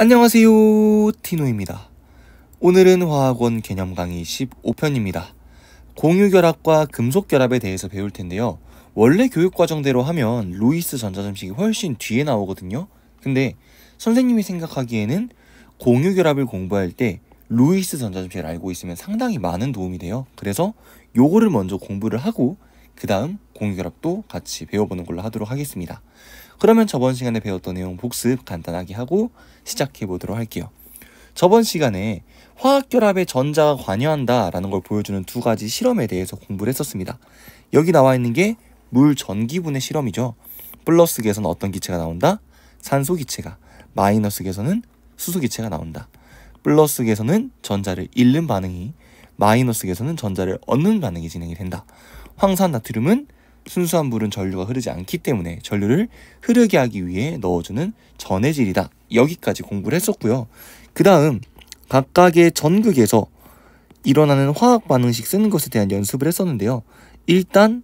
안녕하세요 티노입니다 오늘은 화학원 개념 강의 15편입니다 공유결합과 금속결합에 대해서 배울 텐데요 원래 교육과정대로 하면 루이스 전자점식이 훨씬 뒤에 나오거든요 근데 선생님이 생각하기에는 공유결합을 공부할 때 루이스 전자점식을 알고 있으면 상당히 많은 도움이 돼요 그래서 요거를 먼저 공부를 하고 그 다음 공유결합도 같이 배워보는 걸로 하도록 하겠습니다 그러면 저번 시간에 배웠던 내용 복습 간단하게 하고 시작해 보도록 할게요. 저번 시간에 화학결합에 전자가 관여한다 라는 걸 보여주는 두 가지 실험에 대해서 공부를 했었습니다. 여기 나와 있는 게 물 전기분의 실험이죠. 플러스계에서는 어떤 기체가 나온다? 산소 기체가. 마이너스계에서는 수소 기체가 나온다. 플러스계에서는 전자를 잃는 반응이, 마이너스계에서는 전자를 얻는 반응이 진행이 된다. 황산 나트륨은 순수한 물은 전류가 흐르지 않기 때문에 전류를 흐르게 하기 위해 넣어주는 전해질이다. 여기까지 공부를 했었고요. 그 다음 각각의 전극에서 일어나는 화학 반응식 쓰는 것에 대한 연습을 했었는데요. 일단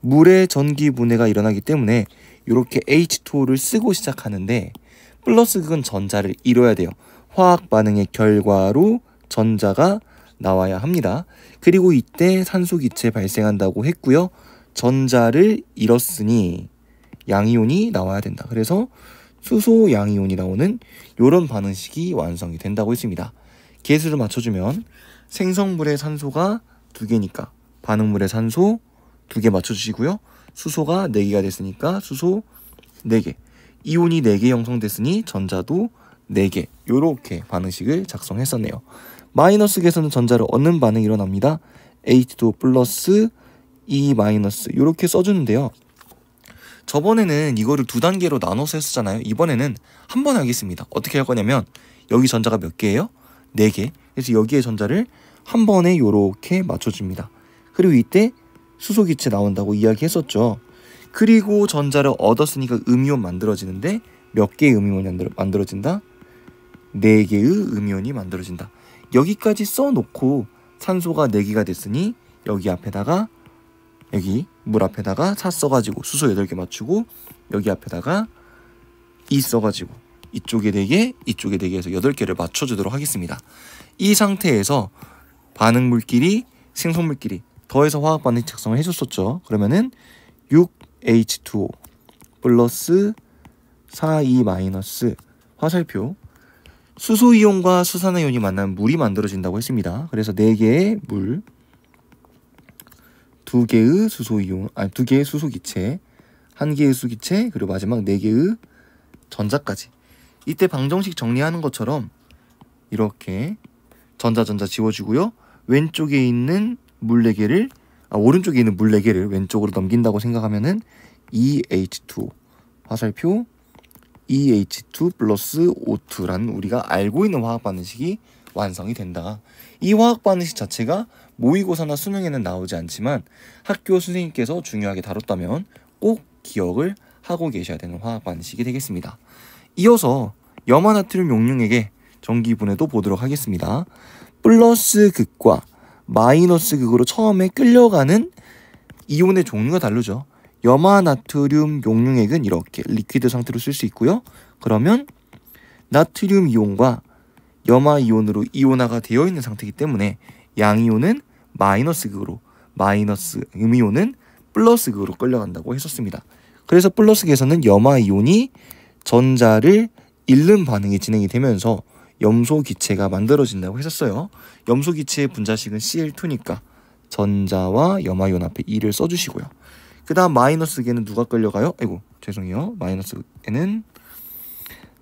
물의 전기 분해가 일어나기 때문에 이렇게 H2O를 쓰고 시작하는데 플러스 극은 전자를 이뤄야 돼요. 화학 반응의 결과로 전자가 나와야 합니다. 그리고 이때 산소 기체 발생한다고 했고요. 전자를 잃었으니 양이온이 나와야 된다. 그래서 수소 양이온이 나오는 이런 반응식이 완성이 된다고 했습니다. 개수를 맞춰주면 생성물의 산소가 두 개니까 반응물의 산소 두 개 맞춰주시고요. 수소가 네 개가 됐으니까 수소 네 개. 이온이 네 개 형성됐으니 전자도 네 개. 이렇게 반응식을 작성했었네요. 마이너스 개선는 전자를 얻는 반응이 일어납니다. H2 플러스 E 마이너스 이렇게 써주는데요. 저번에는 이거를 두 단계로 나눠서 했었잖아요. 이번에는 한 번에 하겠습니다. 어떻게 할 거냐면 여기 전자가 몇 개예요? 네 개. 그래서 여기에 전자를 한 번에 이렇게 맞춰줍니다. 그리고 이때 수소기체 나온다고 이야기했었죠. 그리고 전자를 얻었으니까 음이온 만들어지는데 몇 개의 음이온이 만들어진다? 네 개의 음이온이 만들어진다. 여기까지 써놓고 산소가 4개가 됐으니 여기 앞에다가 여기 물 앞에다가 사 써가지고 수소 8개 맞추고 여기 앞에다가 2 써가지고 이쪽에 4개 이쪽에 4개 해서 8개를 맞춰주도록 하겠습니다 이 상태에서 반응물끼리 생성물끼리 더해서 화학반응 작성을 해줬었죠 그러면은 6H2O 플러스 4E 화살표 수소이온과 수산이온이 만나면 물이 만들어진다고 했습니다 그래서 4개의 물두 개의 수소 이온, 아니 두 개의 수소 기체, 한 개의 수 기체, 그리고 마지막 네 개의 전자까지. 이때 방정식 정리하는 것처럼 이렇게 전자 전자 지워주고요. 왼쪽에 있는 물 네개를 아, 오른쪽에 있는 물 네개를 왼쪽으로 넘긴다고 생각하면은 EH2 화살표 EH2 플러스 O2라는 우리가 알고 있는 화학 반응식이 완성이 된다. 이 화학 반응식 자체가 모의고사나 수능에는 나오지 않지만 학교 선생님께서 중요하게 다뤘다면 꼭 기억을 하고 계셔야 되는 화학 반식이 되겠습니다. 이어서 염화나트륨 용융액의 전기분해도 보도록 하겠습니다. 플러스 극과 마이너스 극으로 처음에 끌려가는 이온의 종류가 다르죠. 염화나트륨 용융액은 이렇게 리퀴드 상태로 쓸 수 있고요. 그러면 나트륨 이온과 염화이온으로 이온화가 되어 있는 상태이기 때문에 양이온은 마이너스 극으로 마이너스 음이온은 플러스 극으로 끌려간다고 했었습니다. 그래서 플러스 계서는 염화이온이 전자를 잃는 반응이 진행이 되면서 염소 기체가 만들어진다고 했었어요. 염소 기체의 분자식은 Cl2니까 전자와 염화이온 앞에 1을 써주시고요. 그 다음 마이너스 개는 누가 끌려가요? 아이고 죄송해요. 마이너스 에는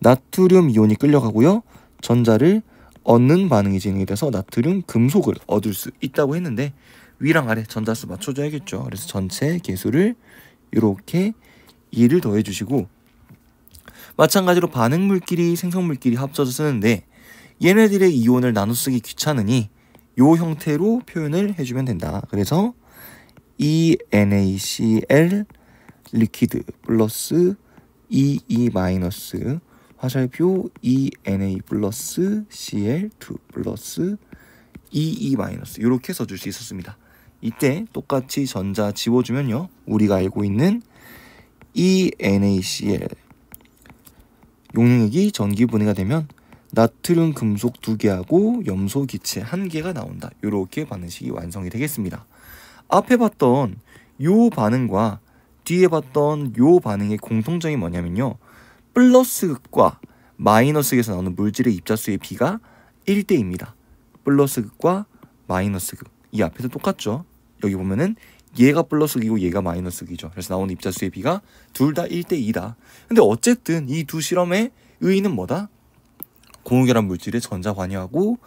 나트륨 이온이 끌려가고요. 전자를 얻는 반응이 진행이 돼서 나트륨 금속을 얻을 수 있다고 했는데 위랑 아래 전자수 맞춰줘야겠죠. 그래서 전체 개수를 이렇게 2를 더해주시고 마찬가지로 반응물끼리 생성물끼리 합쳐서 쓰는데 얘네들의 이온을 나눠 쓰기 귀찮으니 요 형태로 표현을 해주면 된다. 그래서 ENaCl 리퀴드 플러스 EE e 마이너스 화살표 ENA 플러스 CL2 플러스 EE e 마이너스 이렇게 써줄 수 있었습니다. 이때 똑같이 전자 지워주면요. 우리가 알고 있는 ENACL 용액이 전기 분해가 되면 나트륨 금속 두 개하고 염소 기체 한 개가 나온다. 이렇게 반응식이 완성이 되겠습니다. 앞에 봤던 요 반응과 뒤에 봤던 요 반응의 공통점이 뭐냐면요. 플러스 극과 마이너스 극에서 나오는 물질의 입자수의 비가 1대입니다. 플러스 극과 마이너스 극. 이앞에서 똑같죠. 여기 보면은 얘가 플러스 극이고 얘가 마이너스 극이죠. 그래서 나오는 입자수의 비가 둘 다 1대2다. 근데 어쨌든 이 두 실험의 의의는 뭐다? 고온결합 물질의 전자 관여하고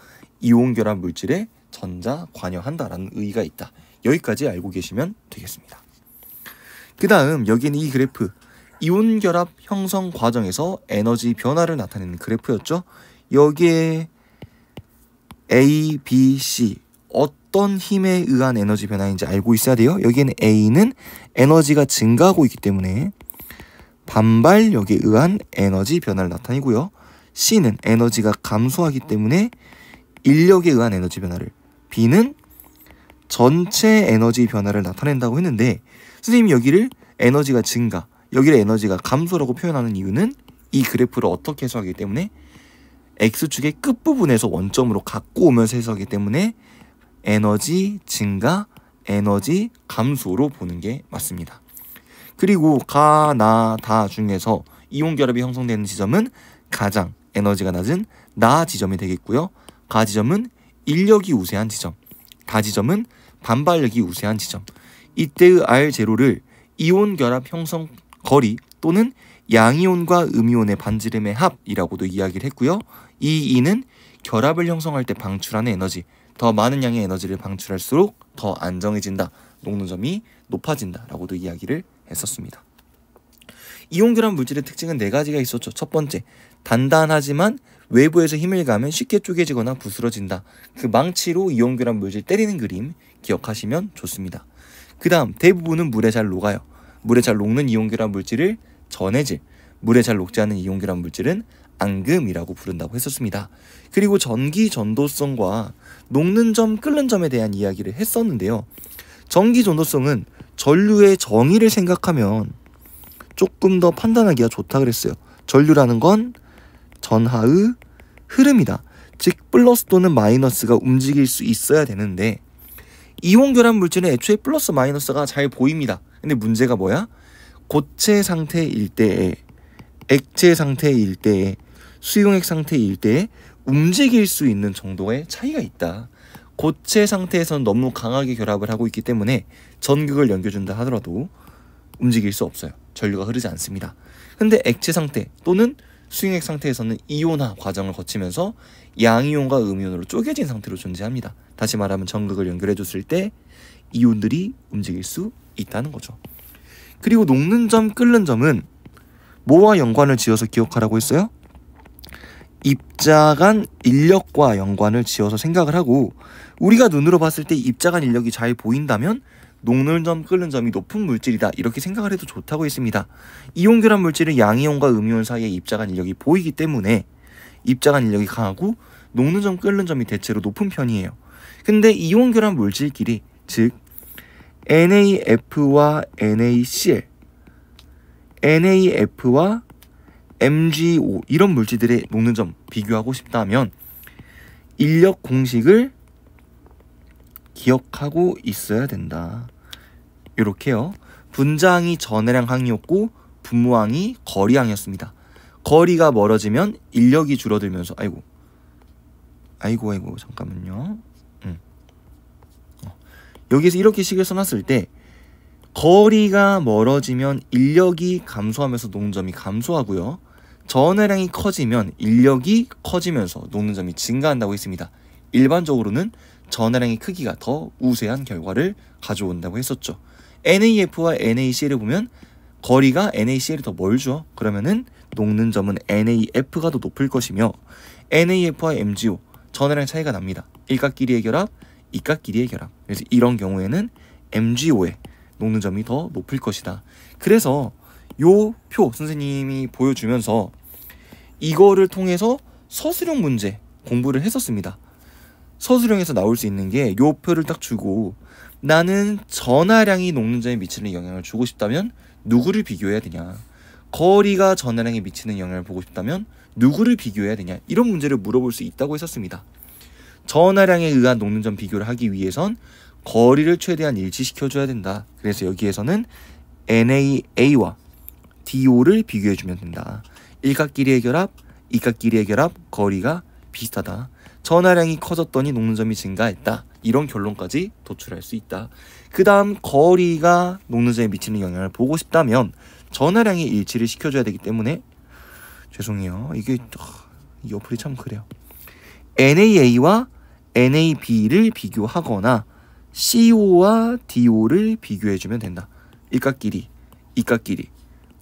이온결합 물질의 전자 관여한다라는 의의가 있다. 여기까지 알고 계시면 되겠습니다. 그 다음 여기는 이 그래프 이온 결합 형성 과정에서 에너지 변화를 나타내는 그래프였죠. 여기에 A, B, C 어떤 힘에 의한 에너지 변화인지 알고 있어야 돼요. 여기에는 A는 에너지가 증가하고 있기 때문에 반발력에 의한 에너지 변화를 나타내고요. C는 에너지가 감소하기 때문에 인력에 의한 에너지 변화를 B는 전체 에너지 변화를 나타낸다고 했는데 선생님이 여기를 에너지가 증가 여기를 에너지가 감소라고 표현하는 이유는 이 그래프를 어떻게 해석하기 때문에 X축의 끝부분에서 원점으로 갖고 오면서 해석하기 때문에 에너지 증가, 에너지 감소로 보는 게 맞습니다. 그리고 가, 나, 다 중에서 이온 결합이 형성되는 지점은 가장 에너지가 낮은 나 지점이 되겠고요. 가 지점은 인력이 우세한 지점, 다 지점은 반발력이 우세한 지점. 이때의 R 제로를 이온 결합 형성 거리 또는 양이온과 음이온의 반지름의 합이라고도 이야기를 했고요. 이 이는 결합을 형성할 때 방출하는 에너지, 더 많은 양의 에너지를 방출할수록 더 안정해진다. 녹는점이 높아진다라고도 이야기를 했었습니다. 이온결합 물질의 특징은 네 가지가 있었죠. 첫 번째, 단단하지만 외부에서 힘을 가면 쉽게 쪼개지거나 부스러진다. 그 망치로 이온결합 물질 때리는 그림 기억하시면 좋습니다. 그 다음 대부분은 물에 잘 녹아요. 물에 잘 녹는 이온결합 물질을 전해질, 물에 잘 녹지 않은 이온결합 물질은 앙금이라고 부른다고 했었습니다. 그리고 전기 전도성과 녹는 점, 끓는 점에 대한 이야기를 했었는데요. 전기 전도성은 전류의 정의를 생각하면 조금 더 판단하기가 좋다 그랬어요. 전류라는 건 전하의 흐름이다. 즉 플러스 또는 마이너스가 움직일 수 있어야 되는데 이온 결합 물질은 애초에 플러스 마이너스가 잘 보입니다. 근데 문제가 뭐야? 고체 상태일 때에 액체 상태일 때에 수용액 상태일 때에 움직일 수 있는 정도의 차이가 있다. 고체 상태에서는 너무 강하게 결합을 하고 있기 때문에 전극을 연결준다 하더라도 움직일 수 없어요. 전류가 흐르지 않습니다. 근데 액체 상태 또는 수용액 상태에서는 이온화 과정을 거치면서 양이온과 음이온으로 쪼개진 상태로 존재합니다. 다시 말하면 전극을 연결해 줬을 때 이온들이 움직일 수 있다는 거죠. 그리고 녹는 점, 끓는 점은 뭐와 연관을 지어서 기억하라고 했어요? 입자 간 인력과 연관을 지어서 생각을 하고 우리가 눈으로 봤을 때 입자 간 인력이 잘 보인다면 녹는 점, 끓는 점이 높은 물질이다 이렇게 생각을 해도 좋다고 했습니다. 이온 결합 물질은 양이온과 음이온 사이에 입자 간 인력이 보이기 때문에 입자 간 인력이 강하고 녹는 점, 끓는 점이 대체로 높은 편이에요. 근데 이온 결합 물질끼리 즉 NAF와 NaCl, NAF와 MgO 이런 물질들의 녹는 점 비교하고 싶다면 인력 공식을 기억하고 있어야 된다. 이렇게요. 분자항이 전해량 항이었고 분모항이 거리항이었습니다. 거리가 멀어지면 인력이 줄어들면서 아이고 아이고 아이고 잠깐만요. 여기에서 이렇게 식을 써놨을 때 거리가 멀어지면 인력이 감소하면서 녹는점이 감소하고요. 전해량이 커지면 인력이 커지면서 녹는점이 증가한다고 했습니다. 일반적으로는 전해량의 크기가 더 우세한 결과를 가져온다고 했었죠. NAF와 NaCl을 보면 거리가 NaCl이 더 멀죠. 그러면은 녹는 점은 NAF가 더 높을 것이며 NAF와 MgO 전해량 차이가 납니다. 일각끼리의 결합 이깟끼리의 결합. 그래서 이런 경우에는 m g o 에 녹는점이 더 높을 것이다. 그래서 요 표 선생님이 보여주면서 이거를 통해서 서술형 문제 공부를 했었습니다. 서술형에서 나올 수 있는 게 요 표를 딱 주고 나는 전하량이 녹는점에 미치는 영향을 주고 싶다면 누구를 비교해야 되냐? 거리가 전하량에 미치는 영향을 보고 싶다면 누구를 비교해야 되냐? 이런 문제를 물어볼 수 있다고 했었습니다. 전하량에 의한 녹는점 비교를 하기 위해선 거리를 최대한 일치시켜줘야 된다. 그래서 여기에서는 NaA와 DO를 비교해주면 된다. 일각끼리의 결합, 이각끼리의 결합, 거리가 비슷하다. 전하량이 커졌더니 녹는점이 증가했다. 이런 결론까지 도출할 수 있다. 그 다음 거리가 녹는점에 미치는 영향을 보고 싶다면 전하량의 일치를 시켜줘야 되기 때문에 죄송해요. 이게 아, 이 어플이 참 그래요. NAA와 NAB를 비교하거나 CO와 DO를 비교해주면 된다. 이값끼리, 이값끼리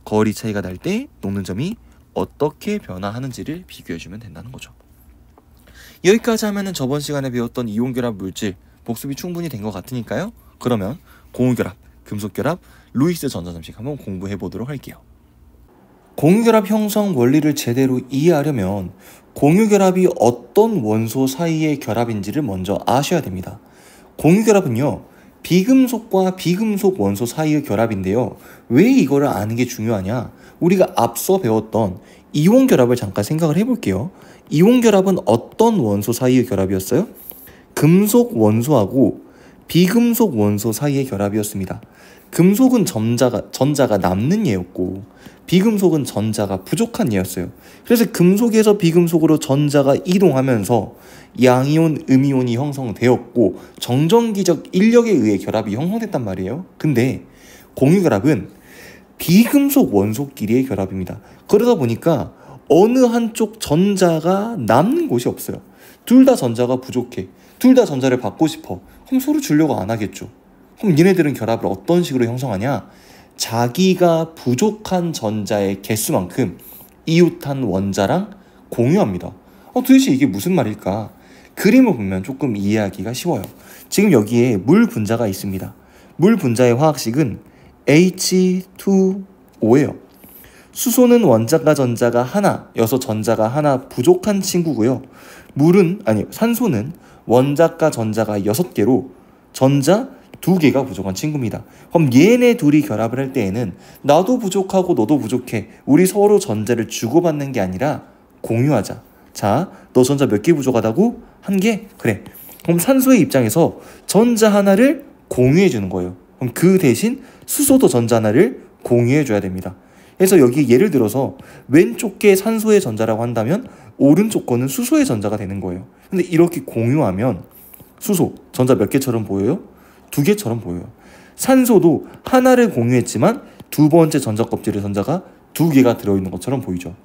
거리 차이가 날 때 녹는 점이 어떻게 변화하는지를 비교해주면 된다는 거죠. 여기까지 하면은 저번 시간에 배웠던 이온결합 물질 복습이 충분히 된 것 같으니까요. 그러면 공유결합, 금속결합, 루이스 전자점식 한번 공부해 보도록 할게요. 공유결합 형성 원리를 제대로 이해하려면 공유결합이 어떤 원소 사이의 결합인지를 먼저 아셔야 됩니다. 공유결합은요, 비금속과 비금속 원소 사이의 결합인데요. 왜 이거를 아는 게 중요하냐? 우리가 앞서 배웠던 이온 결합을 잠깐 생각을 해볼게요. 이온 결합은 어떤 원소 사이의 결합이었어요? 금속 원소하고 비금속 원소 사이의 결합이었습니다. 금속은 전자가, 전자가 남는 예였고 비금속은 전자가 부족한 예였어요. 그래서 금속에서 비금속으로 전자가 이동하면서 양이온, 음이온이 형성되었고 정전기적 인력에 의해 결합이 형성됐단 말이에요. 근데 공유결합은 비금속 원소끼리의 결합입니다. 그러다 보니까 어느 한쪽 전자가 남는 곳이 없어요. 둘 다 전자가 부족해. 둘 다 전자를 받고 싶어. 그럼 서로 주려고 안 하겠죠. 그럼 얘네들은 결합을 어떤 식으로 형성하냐? 자기가 부족한 전자의 개수만큼 이웃한 원자랑 공유합니다. 어, 도대체 이게 무슨 말일까? 그림을 보면 조금 이해하기가 쉬워요. 지금 여기에 물 분자가 있습니다. 물 분자의 화학식은 H2O예요. 수소는 원자가 전자가 하나, 여서 전자가 하나 부족한 친구고요. 물은, 아니, 산소는 원자가 전자가 여섯 개로 전자, 두 개가 부족한 친구입니다. 그럼 얘네 둘이 결합을 할 때에는 나도 부족하고 너도 부족해. 우리 서로 전자를 주고받는 게 아니라 공유하자. 자, 너 전자 몇 개 부족하다고? 한 개? 그래. 그럼 산소의 입장에서 전자 하나를 공유해 주는 거예요. 그럼 그 대신 수소도 전자 하나를 공유해 줘야 됩니다. 그래서 여기 예를 들어서 왼쪽 게 산소의 전자라고 한다면 오른쪽 거는 수소의 전자가 되는 거예요. 근데 이렇게 공유하면 수소 전자 몇 개처럼 보여요? 두 개처럼 보여요. 산소도 하나를 공유했지만 두 번째 전자 껍질의 전자가 두 개가 들어있는 것처럼 보이죠.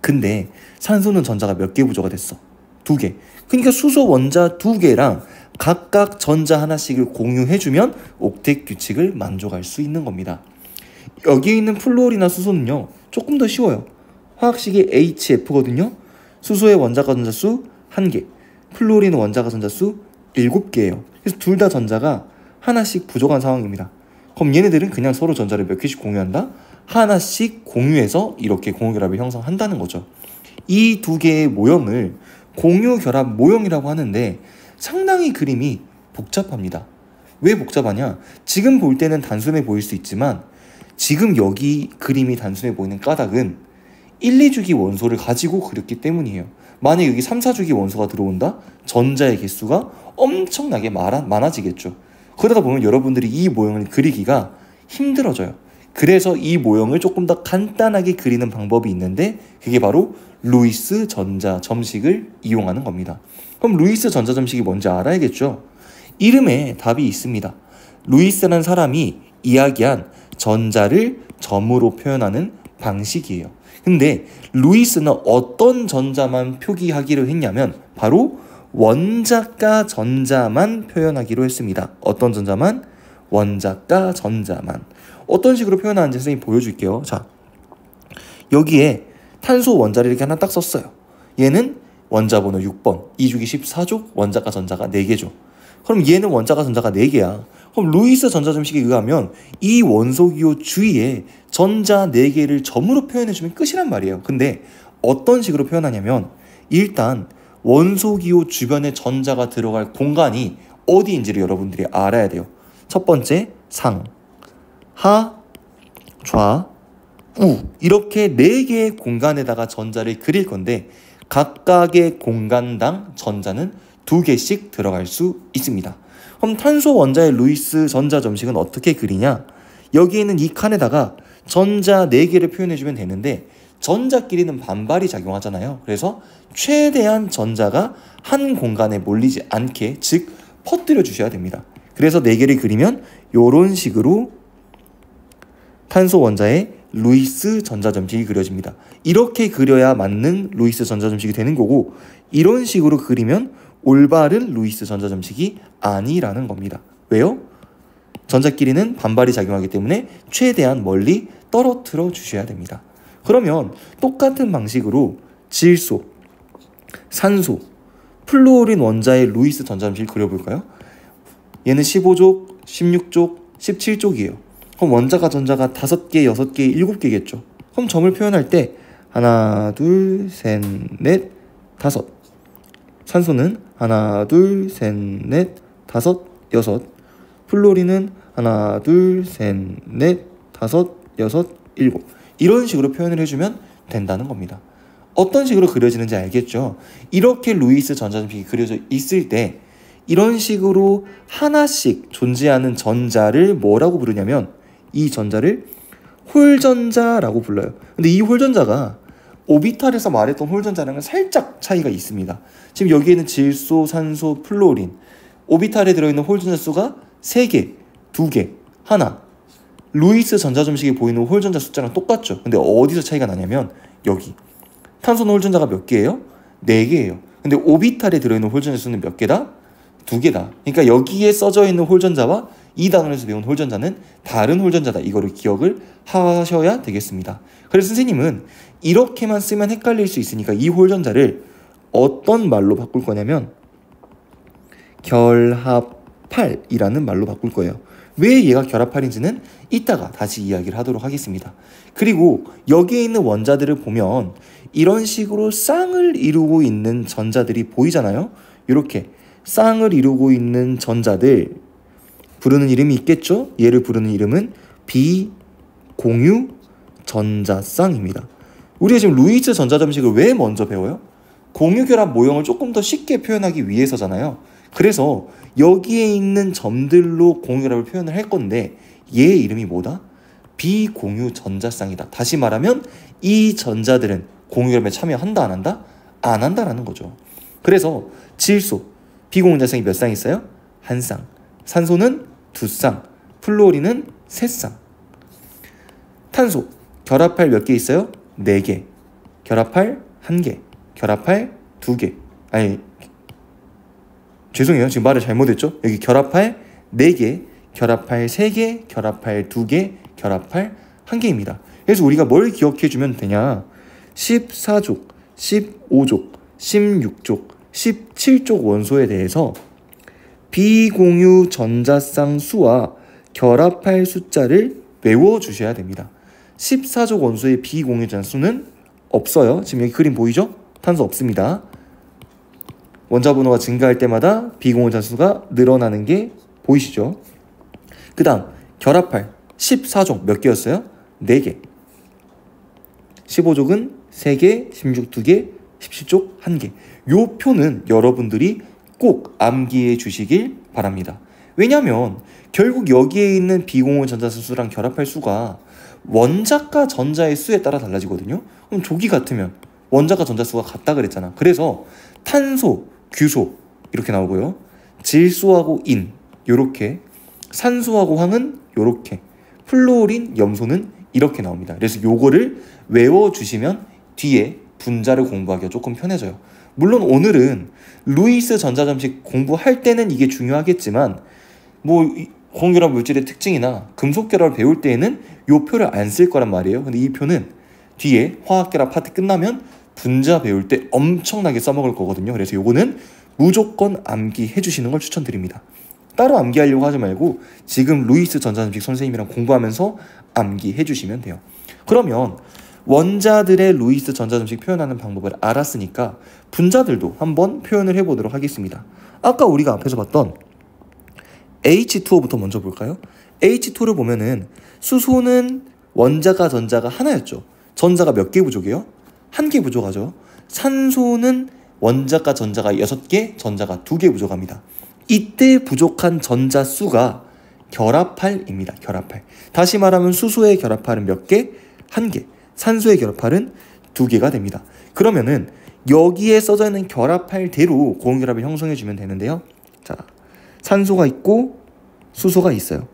근데 산소는 전자가 몇개 구조가 됐어? 두 개. 그러니까 수소 원자 두 개랑 각각 전자 하나씩을 공유해주면 옥택 규칙을 만족할 수 있는 겁니다. 여기 에 있는 플루 o 이나 수소는요, 조금 더 쉬워요. 화학식이 HF거든요. 수소의 원자가 전자수 1개, 플루오린 원자가 전자수 7개예요. 그래서 둘 다 전자가 하나씩 부족한 상황입니다. 그럼 얘네들은 그냥 서로 전자를 몇 개씩 공유한다? 하나씩 공유해서 이렇게 공유결합을 형성한다는 거죠. 이 두 개의 모형을 공유결합 모형이라고 하는데 상당히 그림이 복잡합니다. 왜 복잡하냐? 지금 볼 때는 단순해 보일 수 있지만 지금 여기 그림이 단순해 보이는 까닭은 1, 2주기 원소를 가지고 그렸기 때문이에요. 만약 여기 3, 4주기 원소가 들어온다? 전자의 개수가 엄청나게 많아지겠죠. 그러다 보면 여러분들이 이 모형을 그리기가 힘들어져요. 그래서 이 모형을 조금 더 간단하게 그리는 방법이 있는데 그게 바로 루이스 전자 점식을 이용하는 겁니다. 그럼 루이스 전자 점식이 뭔지 알아야겠죠? 이름에 답이 있습니다. 루이스라는 사람이 이야기한 전자를 점으로 표현하는 방식이에요. 근데 루이스는 어떤 전자만 표기하기로 했냐면 바로 원자가 전자만 표현하기로 했습니다. 어떤 전자만? 원자가 전자만. 어떤 식으로 표현하는지 선생님 보여줄게요. 자, 여기에 탄소 원자를 이렇게 하나 딱 썼어요. 얘는 원자 번호 6번, 2주기 14조, 원자가 전자가 4개죠. 그럼 얘는 원자가 전자가 4개야. 그럼 루이스 전자점식에 의하면 이 원소기호 주위에 전자 4개를 점으로 표현해주면 끝이란 말이에요. 근데 어떤 식으로 표현하냐면 일단 원소기호 주변에 전자가 들어갈 공간이 어디인지를 여러분들이 알아야 돼요. 첫 번째 상, 하, 좌, 우 이렇게 네 개의 공간에다가 전자를 그릴 건데 각각의 공간당 전자는 두 개씩 들어갈 수 있습니다. 그럼 탄소 원자의 루이스 전자 점식은 어떻게 그리냐? 여기 에는이 칸에다가 전자 네개를 표현해주면 되는데 전자끼리는 반발이 작용하잖아요. 그래서 최대한 전자가 한 공간에 몰리지 않게 즉 퍼뜨려 주셔야 됩니다. 그래서 네 개를 그리면 이런 식으로 탄소 원자의 루이스 전자점식이 그려집니다. 이렇게 그려야 맞는 루이스 전자점식이 되는 거고 이런 식으로 그리면 올바른 루이스 전자점식이 아니라는 겁니다. 왜요? 전자끼리는 반발이 작용하기 때문에 최대한 멀리 떨어뜨려 주셔야 됩니다. 그러면 똑같은 방식으로 질소, 산소, 플루오린 원자의 루이스 전자함식을 그려볼까요? 얘는 15족, 16족, 17쪽이에요. 그럼 원자가 전자가 5개, 6개, 7개겠죠. 그럼 점을 표현할 때 하나, 둘, 셋, 넷, 다섯. 산소는 하나, 둘, 셋, 넷, 다섯, 여섯. 플로리는 하나, 둘, 셋, 넷, 다섯, 여섯, 일곱. 이런 식으로 표현을 해주면 된다는 겁니다. 어떤 식으로 그려지는지 알겠죠? 이렇게 루이스 전자전자이 그려져 있을 때 이런 식으로 하나씩 존재하는 전자를 뭐라고 부르냐면 이 전자를 홀전자라고 불러요. 근데 이 홀전자가 오비탈에서 말했던 홀전자랑은 살짝 차이가 있습니다. 지금 여기에는 질소, 산소, 플로린. 오비탈에 들어있는 홀전자 수가 3개, 2개, 하나, 루이스 전자점식이 보이는 홀전자 숫자랑 똑같죠. 근데 어디서 차이가 나냐면 여기 탄소는 홀전자가 몇 개예요? 네 개예요. 근데 오비탈에 들어있는 홀전자 수는 몇 개다? 두 개다. 그러니까 여기에 써져 있는 홀전자와 이 단원에서 배운 홀전자는 다른 홀전자다. 이거를 기억을 하셔야 되겠습니다. 그래서 선생님은 이렇게만 쓰면 헷갈릴 수 있으니까 이 홀전자를 어떤 말로 바꿀 거냐면 결합 8이라는 말로 바꿀 거예요. 왜 얘가 결합판인지는 이따가 다시 이야기를 하도록 하겠습니다. 그리고 여기에 있는 원자들을 보면 이런 식으로 쌍을 이루고 있는 전자들이 보이잖아요. 이렇게 쌍을 이루고 있는 전자들 부르는 이름이 있겠죠? 얘를 부르는 이름은 비공유 전자쌍입니다. 우리가 지금 루이츠 전자점식을 왜 먼저 배워요? 공유결합 모형을 조금 더 쉽게 표현하기 위해서잖아요. 그래서 여기에 있는 점들로 공유라을 표현을 할 건데 얘 이름이 뭐다? 비공유 전자쌍이다. 다시 말하면 이 전자들은 공유렴에 참여한다 안 한다? 안 한다라는 거죠. 그래서 질소, 비공유 자쌍이몇 쌍 있어요? 한 쌍. 산소는 두 쌍. 플로리는 세 쌍. 탄소, 결합할 몇 개 있어요? 네 개. 결합할 한 개. 결합할 두 개. 아니 죄송해요. 지금 말을 잘못했죠? 여기 결합할 4개, 결합할 3개, 결합할 2개, 결합할 1개입니다. 그래서 우리가 뭘 기억해주면 되냐? 14족, 15족, 16족, 17족 원소에 대해서 비공유 전자쌍 수와 결합할 숫자를 외워주셔야 됩니다. 14족 원소의 비공유 전수는 없어요. 지금 여기 그림 보이죠? 탄소 없습니다. 원자 번호가 증가할 때마다 비공호 자수가 늘어나는 게 보이시죠? 그 다음 결합할 14종 몇 개였어요? 4개 15족은 3개, 16 2개, 17족 1개 요 표는 여러분들이 꼭 암기해 주시길 바랍니다 왜냐면 결국 여기에 있는 비공호 전자수랑 결합할 수가 원자과 전자의 수에 따라 달라지거든요 그럼 조기 같으면 원자과 전자수가 같다 그랬잖아 그래서 탄소, 규소 이렇게 나오고요. 질소하고 인 요렇게 산소하고 황은 요렇게 플로린 염소는 이렇게 나옵니다. 그래서 요거를 외워주시면 뒤에 분자를 공부하기가 조금 편해져요. 물론 오늘은 루이스 전자점식 공부할 때는 이게 중요하겠지만 뭐 공결합 물질의 특징이나 금속 결합을 배울 때에는 요 표를 안 쓸 거란 말이에요. 근데 이 표는 뒤에 화학 결합 파트 끝나면 분자 배울 때 엄청나게 써먹을 거거든요. 그래서 요거는 무조건 암기해 주시는 걸 추천드립니다. 따로 암기하려고 하지 말고 지금 루이스 전자음식 선생님이랑 공부하면서 암기해 주시면 돼요. 그러면 원자들의 루이스 전자음식 표현하는 방법을 알았으니까 분자들도 한번 표현을 해보도록 하겠습니다. 아까 우리가 앞에서 봤던 H2O부터 먼저 볼까요? H2를 보면은 수소는 원자가 전자가 하나였죠. 전자가 몇개부족이에요 한개 부족하죠. 산소는 원자가 전자가 6개, 전자가 2개 부족합니다. 이때 부족한 전자 수가 결합할입니다. 결합할. 다시 말하면 수소의 결합할은 몇 개? 한 개. 산소의 결합할은 두 개가 됩니다. 그러면은 여기에 써져 있는 결합할대로 고온결합을 형성해 주면 되는데요. 자, 산소가 있고 수소가 있어요.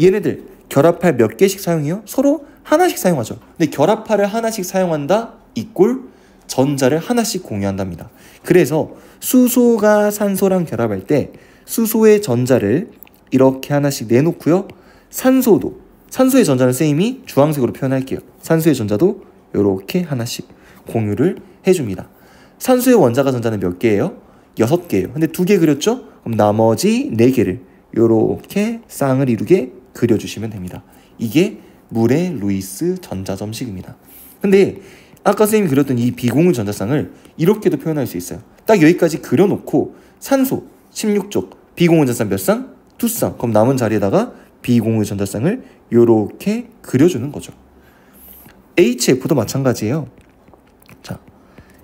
얘네들 결합할 몇 개씩 사용해요? 서로 하나씩 사용하죠. 근데 결합파를 하나씩 사용한다 이꼴 전자를 하나씩 공유한답니다. 그래서 수소가 산소랑 결합할 때 수소의 전자를 이렇게 하나씩 내놓고요. 산소도 산소의 전자는 쌤이 주황색으로 표현할게요. 산소의 전자도 이렇게 하나씩 공유를 해줍니다. 산소의 원자가 전자는 몇 개예요? 여섯 개예요. 근데 두 개 그렸죠? 그럼 나머지 네 개를 이렇게 쌍을 이루게 그려주시면 됩니다. 이게 물의 루이스 전자점식입니다. 근데 아까 선생님이 그렸던 이 비공유 전자상을 이렇게도 표현할 수 있어요. 딱 여기까지 그려놓고 산소 16쪽 비공유 전자쌍 몇 쌍? 두 쌍. 그럼 남은 자리에다가 비공의 전자쌍을 이렇게 그려주는 거죠. HF도 마찬가지예요. 자,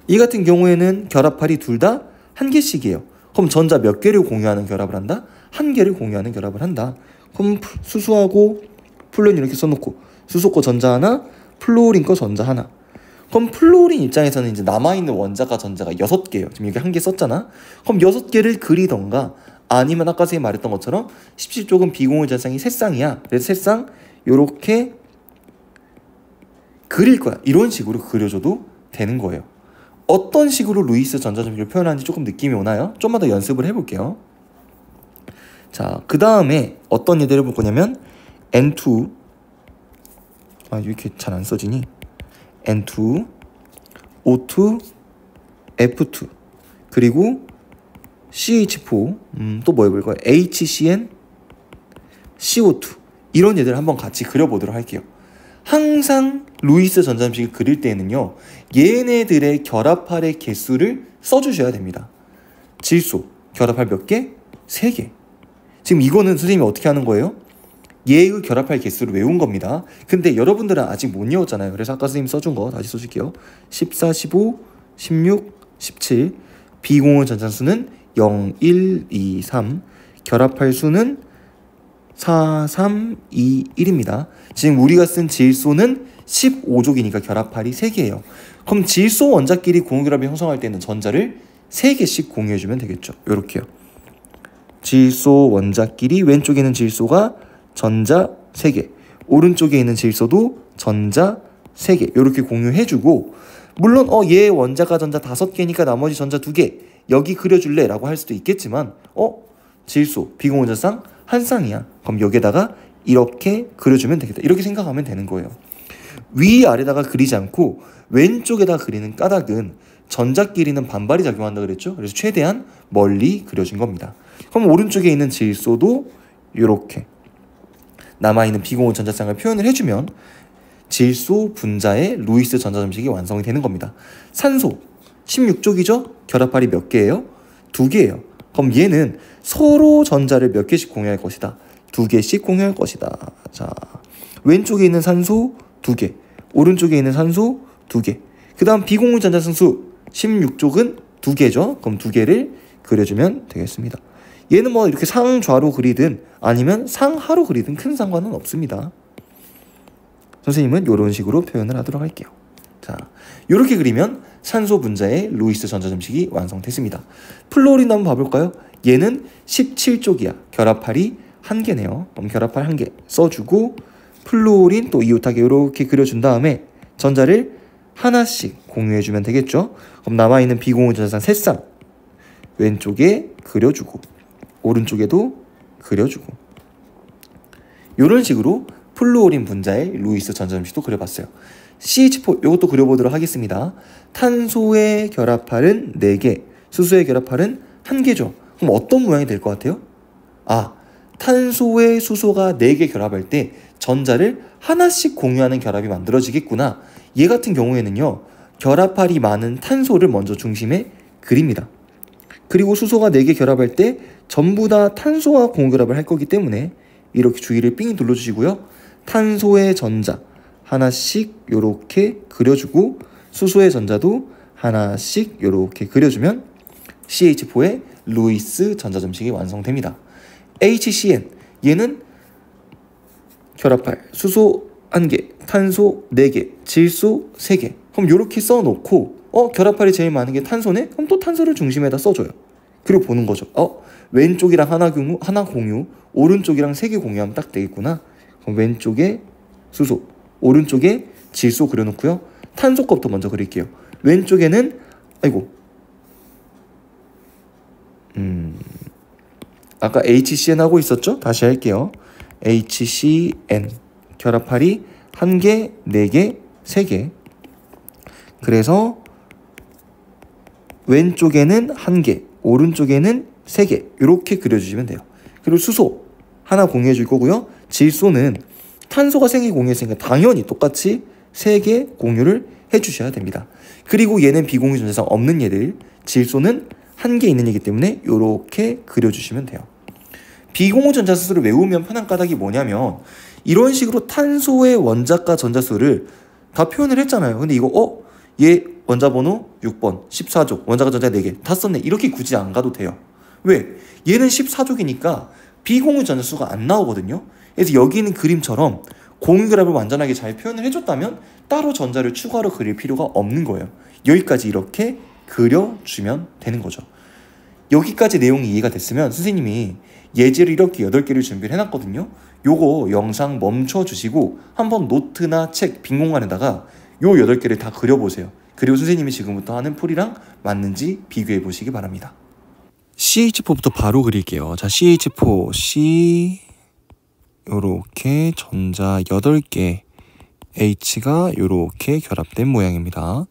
이 같은 경우에는 결합팔이 둘 다 한 개씩이에요. 그럼 전자 몇 개를 공유하는 결합을 한다? 한 개를 공유하는 결합을 한다. 그럼 수수하고 플로린 이렇게 써놓고 수소코 전자 하나, 플로린 거 전자 하나. 그럼 플로린 입장에서는 이제 남아있는 원자가 전자가 여섯 개예요. 지금 여기 한개 썼잖아. 그럼 여섯 개를 그리던가 아니면 아까 선생님 말했던 것처럼 17쪽은 비공유 전상이 세 쌍이야. 그래서 세쌍 요렇게 그릴 거야. 이런 식으로 그려줘도 되는 거예요. 어떤 식으로 루이스 전자점기를 표현하는지 조금 느낌이 오나요? 좀만 더 연습을 해볼게요. 자, 그 다음에 어떤 예들을볼 거냐면 N2 아 이렇게 잘 안 써지니 N2 O2 F2 그리고 CH4 음, 또 뭐 해볼까요? HCN CO2 이런 얘들 한번 같이 그려보도록 할게요. 항상 루이스 전자식을 음 그릴 때는요. 얘네들의 결합할의 개수를 써주셔야 됩니다. 질소 결합할 몇 개? 세 개 지금 이거는 선생님이 어떻게 하는 거예요? 예의 결합할 개수를 외운 겁니다. 근데 여러분들은 아직 못 외웠잖아요. 그래서 아까 선생님 써준 거 다시 써줄게요. 14, 15, 16, 17 비공원 전산수는 0, 1, 2, 3 결합할 수는 4, 3, 2, 1입니다. 지금 우리가 쓴 질소는 15족이니까 결합할이 3개예요. 그럼 질소 원자끼리 공유결합이 형성할 때는 전자를 3개씩 공유해주면 되겠죠. 요렇게요. 질소 원자끼리 왼쪽에는 질소가 전자 3개. 오른쪽에 있는 질소도 전자 3개. 이렇게 공유해주고, 물론, 어, 얘 원자가 전자 5개니까 나머지 전자 2개. 여기 그려줄래? 라고 할 수도 있겠지만, 어? 질소, 비공원자쌍, 한 쌍이야. 그럼 여기에다가 이렇게 그려주면 되겠다. 이렇게 생각하면 되는 거예요. 위 아래다가 그리지 않고 왼쪽에다 그리는 까닭은 전자끼리는 반발이 작용한다 그랬죠? 그래서 최대한 멀리 그려준 겁니다. 그럼 오른쪽에 있는 질소도 이렇게 남아있는 비공호 전자쌍을 표현을 해주면 질소 분자의 루이스 전자점식이 완성이 되는 겁니다. 산소 16쪽이죠? 결합할이 몇 개예요? 두 개예요. 그럼 얘는 서로 전자를 몇 개씩 공유할 것이다. 두 개씩 공유할 것이다. 자, 왼쪽에 있는 산소 두 개, 오른쪽에 있는 산소 두 개. 그다음 비공유 전자성수 16쪽은 두 개죠. 그럼 두 개를 그려주면 되겠습니다. 얘는 뭐 이렇게 상좌로 그리든 아니면 상하로 그리든 큰 상관은 없습니다. 선생님은 이런 식으로 표현을 하도록 할게요. 자, 이렇게 그리면 산소 분자의 루이스 전자점식이 완성됐습니다. 플로린 한번 봐볼까요? 얘는 17쪽이야. 결합할이 한 개네요. 그럼 결합할 한개 써주고 플로린 또 이웃하게 이렇게 그려준 다음에 전자를 하나씩 공유해주면 되겠죠. 그럼 남아있는 비공유 전자상 3쌍 왼쪽에 그려주고 오른쪽에도 그려주고 이런 식으로 플루오린 분자의 루이스 전자음식도 그려봤어요. CH4 이것도 그려보도록 하겠습니다. 탄소의 결합할은 4개, 수소의 결합할은 1개죠. 그럼 어떤 모양이 될 것 같아요? 아, 탄소의 수소가 4개 결합할 때 전자를 하나씩 공유하는 결합이 만들어지겠구나. 얘 같은 경우에는요. 결합할이 많은 탄소를 먼저 중심에 그립니다. 그리고 수소가 4개 결합할 때 전부 다 탄소와 공결합을 할 거기 때문에 이렇게 주위를 삥 둘러주시고요. 탄소의 전자 하나씩 이렇게 그려주고 수소의 전자도 하나씩 이렇게 그려주면 CH4의 루이스 전자점식이 완성됩니다. HCN 얘는 결합할 수소 1개, 탄소 4개, 질소 3개. 그럼 이렇게 써놓고 어, 결합할이 제일 많은 게 탄소네? 그럼 또 탄소를 중심에다 써줘요. 그리고 보는 거죠. 어, 왼쪽이랑 하나 공유, 하나 공유, 오른쪽이랑 세 개 공유하면 딱 되겠구나. 그럼 왼쪽에 수소, 오른쪽에 질소 그려놓고요. 탄소 값터 먼저 그릴게요. 왼쪽에는 아이고, 음, 아까 HCN 하고 있었죠? 다시 할게요. HCN 결합할이 한 개, 네 개, 세 개. 그래서 왼쪽에는 한 개, 오른쪽에는 세 개, 이렇게 그려주시면 돼요. 그리고 수소 하나 공유해 줄 거고요. 질소는 탄소가 생기 공유했으니까 당연히 똑같이 세 개 공유를 해 주셔야 됩니다. 그리고 얘는 비공유 전자상 없는 얘들, 질소는 한 개 있는 얘기 때문에 이렇게 그려주시면 돼요. 비공유 전자수를 외우면 편한 까닭이 뭐냐면 이런 식으로 탄소의 원자과 전자수를 다 표현을 했잖아요. 근데 이거 어? 얘 원자 번호 6번, 14족, 원자가 전자 4개 다 썼네. 이렇게 굳이 안 가도 돼요. 왜? 얘는 14족이니까 비공유 전자수가 안 나오거든요. 그래서 여기 있는 그림처럼 공유 그래프를 완전하게 잘 표현을 해줬다면 따로 전자를 추가로 그릴 필요가 없는 거예요. 여기까지 이렇게 그려주면 되는 거죠. 여기까지 내용이 이해가 됐으면 선생님이 예제를 이렇게 8개를 준비를 해놨거든요. 요거 영상 멈춰주시고 한번 노트나 책 빈 공간에다가 요 여덟 개를 다 그려보세요. 그리고 선생님이 지금부터 하는 풀이랑 맞는지 비교해 보시기 바랍니다. CH4부터 바로 그릴게요. 자, CH4, C, 요렇게 전자 8개, H가 요렇게 결합된 모양입니다.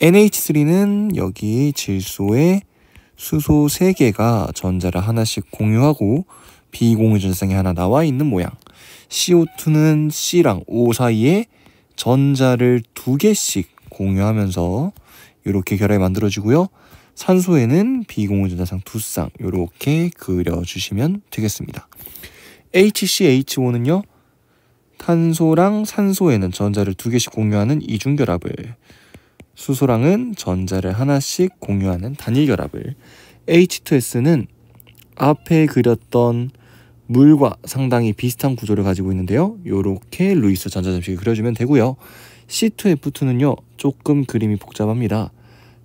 NH3는 여기 질소에 수소 3개가 전자를 하나씩 공유하고 비공유 전성에 하나 나와 있는 모양. CO2는 C랑 O 사이에 전자를 두 개씩 공유하면서 이렇게 결합이 만들어지고요. 산소에는 비공유전자상 두쌍 이렇게 그려주시면 되겠습니다. HCH5는요. 탄소랑 산소에는 전자를 두 개씩 공유하는 이중결합을 수소랑은 전자를 하나씩 공유하는 단일결합을 H2S는 앞에 그렸던 물과 상당히 비슷한 구조를 가지고 있는데요. 이렇게 루이스 전자잠식을 그려주면 되고요. C2F2는요. 조금 그림이 복잡합니다.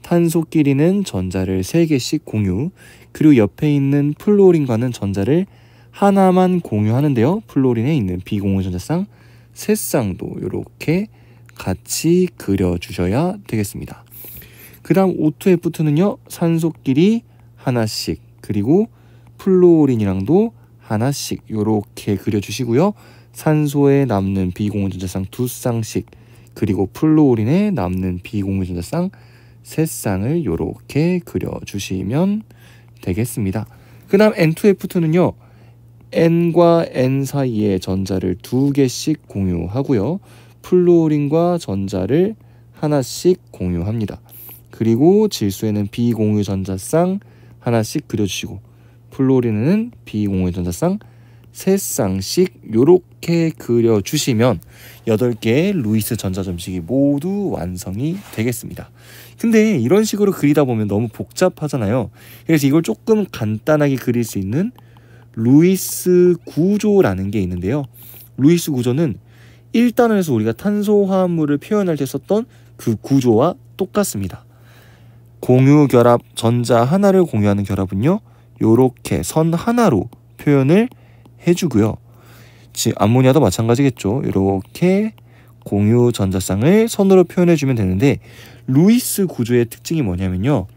탄소끼리는 전자를 3개씩 공유, 그리고 옆에 있는 플로린과는 전자를 하나만 공유하는데요. 플로린에 있는 비공유 전자쌍 3 쌍도 이렇게 같이 그려주셔야 되겠습니다. 그 다음 O2F2는요. 산소끼리 하나씩, 그리고 플로린이랑도 하나씩 이렇게 그려주시고요. 산소에 남는 비공유전자쌍 두 쌍씩 그리고 플로린에 남는 비공유전자쌍 세 쌍을 이렇게 그려주시면 되겠습니다. 그 다음 N2F2는요. N과 N 사이에 전자를 두 개씩 공유하고요. 플로린과 전자를 하나씩 공유합니다. 그리고 질소에는 비공유 전자쌍 하나씩 그려주시고 플로리는 비공의 전자쌍 3쌍씩 요렇게 그려주시면 8개의 루이스 전자점식이 모두 완성이 되겠습니다. 근데 이런 식으로 그리다 보면 너무 복잡하잖아요. 그래서 이걸 조금 간단하게 그릴 수 있는 루이스 구조라는 게 있는데요. 루이스 구조는 1단원에서 우리가 탄소화합물을 표현할 때 썼던 그 구조와 똑같습니다. 공유 결합, 전자 하나를 공유하는 결합은요. 요렇게 선 하나로 표현을 해주고요. 즉 암모니아도 마찬가지겠죠. 이렇게 공유 전자쌍을 선으로 표현해주면 되는데 루이스 구조의 특징이 뭐냐면요.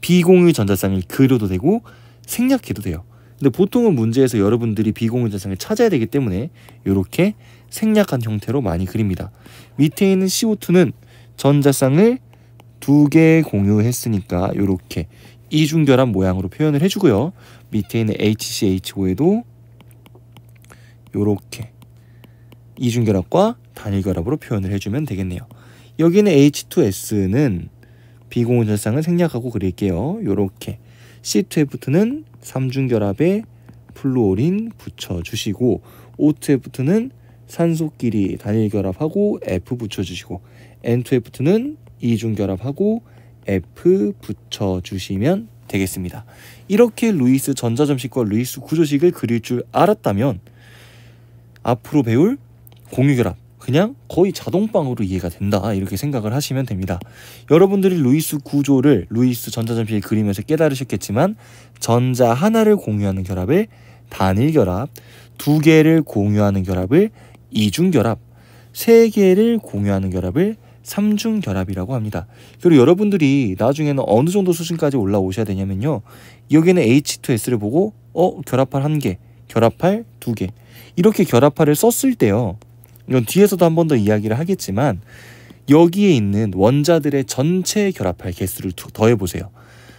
비공유 전자쌍을 그려도 되고 생략해도 돼요. 근데 보통은 문제에서 여러분들이 비공유 전자쌍을 찾아야 되기 때문에 이렇게 생략한 형태로 많이 그립니다. 밑에 있는 CO2는 전자쌍을 두 개 공유했으니까 이렇게 이중결합 모양으로 표현을 해주고요. 밑에 있는 HCH5에도 이렇게 이중결합과 단일결합으로 표현을 해주면 되겠네요. 여기는 H2S는 비공전상을 생략하고 그릴게요. 이렇게 C2F2는 삼중결합에 플루오린 붙여주시고 O2F2는 산소끼리 단일결합하고 F 붙여주시고 N2F2는 이중결합하고 F 붙여주시면 되겠습니다. 이렇게 루이스 전자점식과 루이스 구조식을 그릴 줄 알았다면 앞으로 배울 공유결합 그냥 거의 자동방으로 이해가 된다 이렇게 생각을 하시면 됩니다. 여러분들이 루이스 구조를 루이스 전자점식을 그리면서 깨달으셨겠지만 전자 하나를 공유하는 결합을 단일 결합, 두 개를 공유하는 결합을 이중 결합, 세 개를 공유하는 결합을 삼중 결합이라고 합니다. 그리고 여러분들이 나중에는 어느 정도 수준까지 올라오셔야 되냐면요. 여기는 H2S를 보고 어 결합할 한 개, 결합할 두 개. 이렇게 결합할을 썼을 때요. 이건 뒤에서도 한 번 더 이야기를 하겠지만 여기에 있는 원자들의 전체 결합할 개수를 더해 보세요.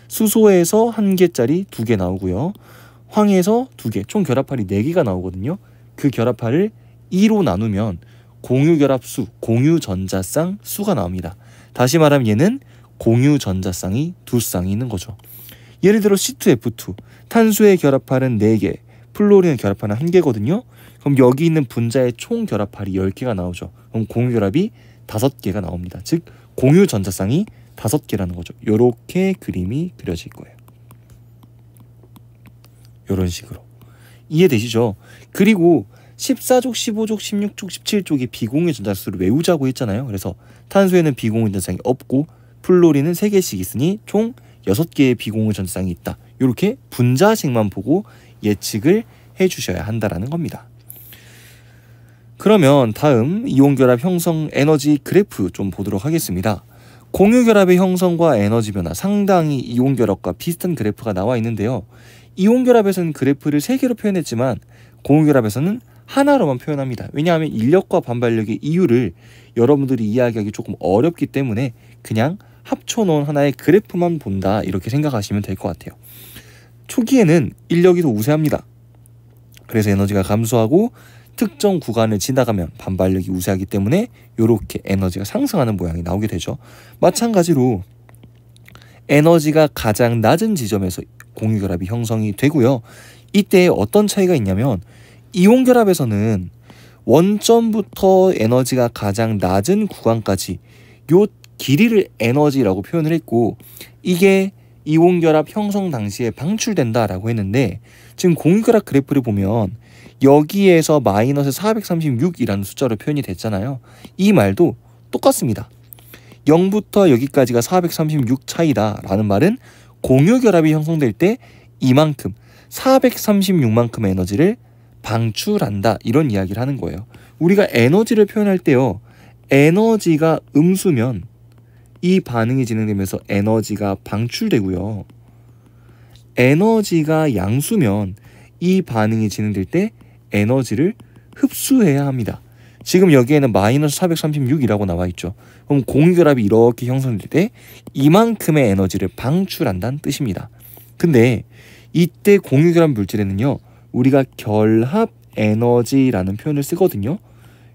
수소에서 한 개짜리 두 개 나오고요. 황에서 두 개, 총 결합할이 네 개가 나오거든요. 그 결합할을 2로 나누면 공유결합수, 공유전자쌍 수가 나옵니다. 다시 말하면 얘는 공유전자쌍이 두 쌍이 있는 거죠. 예를 들어 C2F2, 탄소에 결합하는 4개, 플로린에 결합하는 1개거든요. 그럼 여기 있는 분자의 총 결합할이 10개가 나오죠. 그럼 공유결합이 5개가 나옵니다. 즉 공유전자쌍이 5개라는 거죠. 이렇게 그림이 그려질 거예요. 이런 식으로. 이해되시죠? 그리고 14족, 15족, 16족, 17족이 비공유 전자수를 외우자고 했잖아요. 그래서 탄소에는 비공유 전자쌍이 없고 플로리는 3개씩 있으니 총 6개의 비공유 전자쌍이 있다. 이렇게 분자식만 보고 예측을 해주셔야 한다라는 겁니다. 그러면 다음 이온결합 형성 에너지 그래프 좀 보도록 하겠습니다. 공유결합의 형성과 에너지 변화 상당히 이온결합과 비슷한 그래프가 나와 있는데요. 이온결합에서는 그래프를 3개로 표현했지만 공유결합에서는 하나로만 표현합니다. 왜냐하면 인력과 반발력의 이유를 여러분들이 이야기하기 조금 어렵기 때문에 그냥 합쳐놓은 하나의 그래프만 본다 이렇게 생각하시면 될 것 같아요. 초기에는 인력이 더 우세합니다. 그래서 에너지가 감소하고 특정 구간을 지나가면 반발력이 우세하기 때문에 이렇게 에너지가 상승하는 모양이 나오게 되죠. 마찬가지로 에너지가 가장 낮은 지점에서 공유결합이 형성이 되고요. 이때 어떤 차이가 있냐면 이온결합에서는 원점부터 에너지가 가장 낮은 구간까지 요 길이를 에너지라고 표현을 했고 이게 이온결합 형성 당시에 방출된다라고 했는데 지금 공유결합 그래프를 보면 여기에서 마이너스 436이라는 숫자로 표현이 됐잖아요. 이 말도 똑같습니다. 0부터 여기까지가 436 차이다라는 말은 공유결합이 형성될 때 이만큼 436만큼의 에너지를 방출한다 이런 이야기를 하는 거예요. 우리가 에너지를 표현할 때요. 에너지가 음수면 이 반응이 진행되면서 에너지가 방출되고요. 에너지가 양수면 이 반응이 진행될 때 에너지를 흡수해야 합니다. 지금 여기에는 마이너스 436이라고 나와 있죠. 그럼 공유결합이 이렇게 형성될 때 이만큼의 에너지를 방출한다는 뜻입니다. 근데 이때 공유결합 물질에는요. 우리가 결합 에너지라는 표현을 쓰거든요.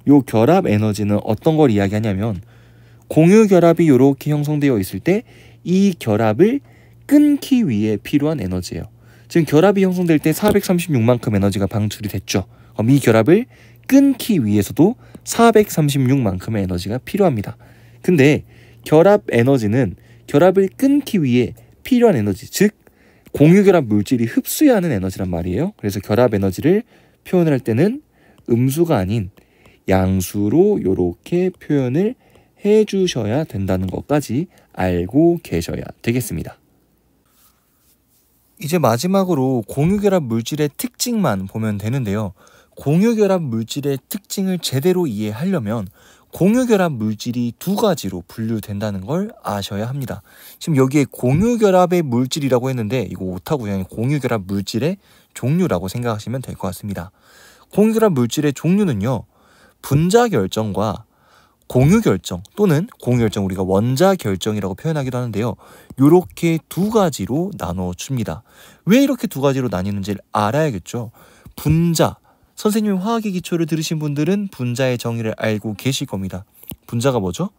요 결합 에너지는 어떤 걸 이야기하냐면 공유 결합이 이렇게 형성되어 있을 때 이 결합을 끊기 위해 필요한 에너지예요. 지금 결합이 형성될 때 436만큼 에너지가 방출이 됐죠. 그럼 이 결합을 끊기 위해서도 436만큼의 에너지가 필요합니다. 근데 결합 에너지는 결합을 끊기 위해 필요한 에너지, 즉 공유결합 물질이 흡수하는 해야 에너지란 말이에요. 그래서 결합 에너지를 표현할 때는 음수가 아닌 양수로 이렇게 표현을 해주셔야 된다는 것까지 알고 계셔야 되겠습니다. 이제 마지막으로 공유결합 물질의 특징만 보면 되는데요. 공유결합 물질의 특징을 제대로 이해하려면 공유결합 물질이 두 가지로 분류된다는 걸 아셔야 합니다. 지금 여기에 공유결합의 물질이라고 했는데 이거 옳다고 그냥 공유결합 물질의 종류라고 생각하시면 될 것 같습니다. 공유결합 물질의 종류는요. 분자 결정과 공유 결정 또는 공유 결정 우리가 원자 결정이라고 표현하기도 하는데요. 이렇게 두 가지로 나눠 줍니다. 왜 이렇게 두 가지로 나뉘는지를 알아야겠죠. 분자 선생님 화학의 기초를 들으신 분들은 분자의 정의를 알고 계실 겁니다. 분자가 뭐죠?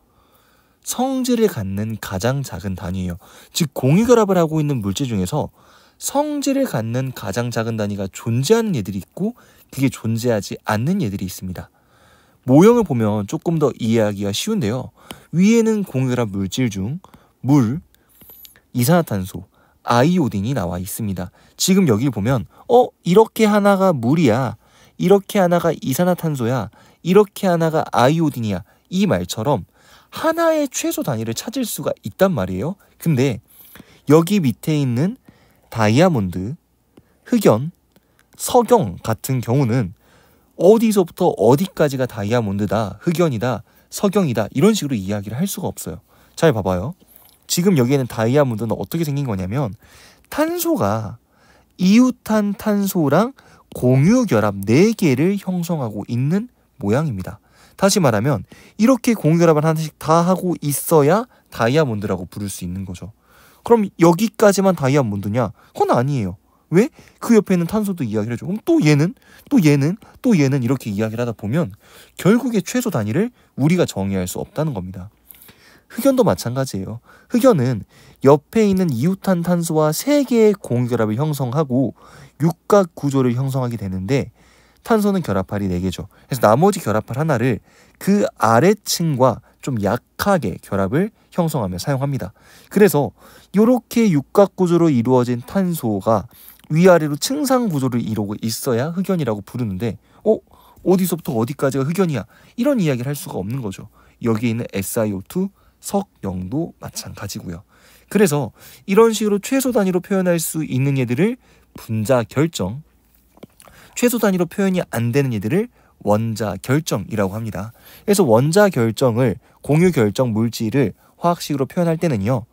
성질을 갖는 가장 작은 단위예요. 즉 공유결합을 하고 있는 물질 중에서 성질을 갖는 가장 작은 단위가 존재하는 예들이 있고 그게 존재하지 않는 예들이 있습니다. 모형을 보면 조금 더 이해하기가 쉬운데요. 위에는 공유결합 물질 중 물, 이산화탄소, 아이오딘이 나와 있습니다. 지금 여기 보면 어 이렇게 하나가 물이야 이렇게 하나가 이산화탄소야, 이렇게 하나가 아이오딘이야 이 말처럼 하나의 최소 단위를 찾을 수가 있단 말이에요. 근데 여기 밑에 있는 다이아몬드, 흑연, 석영 같은 경우는 어디서부터 어디까지가 다이아몬드다, 흑연이다, 석영이다 이런 식으로 이야기를 할 수가 없어요. 잘 봐봐요. 지금 여기에는 다이아몬드는 어떻게 생긴 거냐면 탄소가 이웃한 탄소랑 공유 결합 4개를 형성하고 있는 모양입니다. 다시 말하면 이렇게 공유 결합을 하나씩 다 하고 있어야 다이아몬드라고 부를 수 있는 거죠. 그럼 여기까지만 다이아몬드냐? 그건 아니에요. 왜? 그 옆에 있는 탄소도 이야기를 해줘. 그럼 또 얘는, 또 얘는, 또 얘는 이렇게 이야기를 하다 보면 결국에 최소 단위를 우리가 정의할 수 없다는 겁니다. 흑연도 마찬가지예요. 흑연은 옆에 있는 이웃한 탄소와 세 개의 공결합을 형성하고 육각 구조를 형성하게 되는데 탄소는 결합할이 네개죠 그래서 나머지 결합할 하나를 그 아래층과 좀 약하게 결합을 형성하며 사용합니다. 그래서 이렇게 육각 구조로 이루어진 탄소가 위아래로 층상 구조를 이루고 있어야 흑연이라고 부르는데 어? 어디서부터 어디까지가 흑연이야? 이런 이야기를 할 수가 없는 거죠. 여기에 있는 SiO2, 석영도 마찬가지고요. 그래서 이런 식으로 최소 단위로 표현할 수 있는 얘들을 분자 결정, 최소 단위로 표현이 안 되는 얘들을 원자 결정이라고 합니다. 그래서 원자 결정을 공유 결정 물질을 화학식으로 표현할 때는요.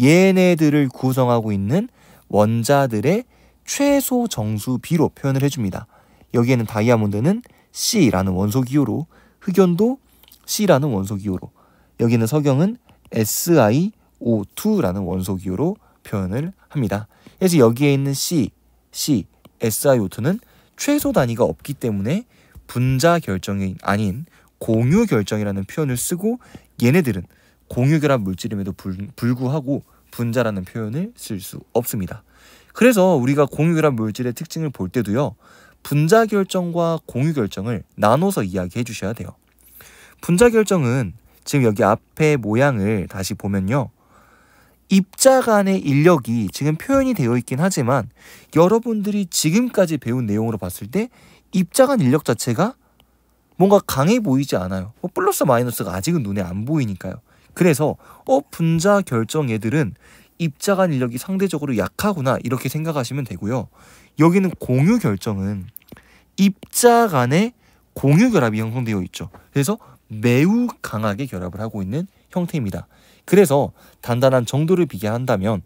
얘네들을 구성하고 있는 원자들의 최소 정수 비로 표현을 해줍니다. 여기에는 다이아몬드는 C라는 원소 기호로 흑연도 C라는 원소 기호로 여기는 석영은 SiO2라는 원소 기호로 표현을 합니다. 그래서 여기에 있는 C, C, SiO2는 최소 단위가 없기 때문에 분자 결정이 아닌 공유 결정이라는 표현을 쓰고 얘네들은 공유 결합 물질임에도 불구하고 분자라는 표현을 쓸 수 없습니다. 그래서 우리가 공유 결합 물질의 특징을 볼 때도요. 분자 결정과 공유 결정을 나눠서 이야기해 주셔야 돼요. 분자 결정은 지금 여기 앞에 모양을 다시 보면요. 입자 간의 인력이 지금 표현이 되어 있긴 하지만 여러분들이 지금까지 배운 내용으로 봤을 때 입자 간 인력 자체가 뭔가 강해 보이지 않아요. 뭐 플러스 마이너스가 아직은 눈에 안 보이니까요. 그래서 어 분자 결정 애들은 입자 간 인력이 상대적으로 약하구나 이렇게 생각하시면 되고요. 여기는 공유 결정은 입자 간의 공유 결합이 형성되어 있죠. 그래서 매우 강하게 결합을 하고 있는 형태입니다. 그래서 단단한 정도를 비교한다면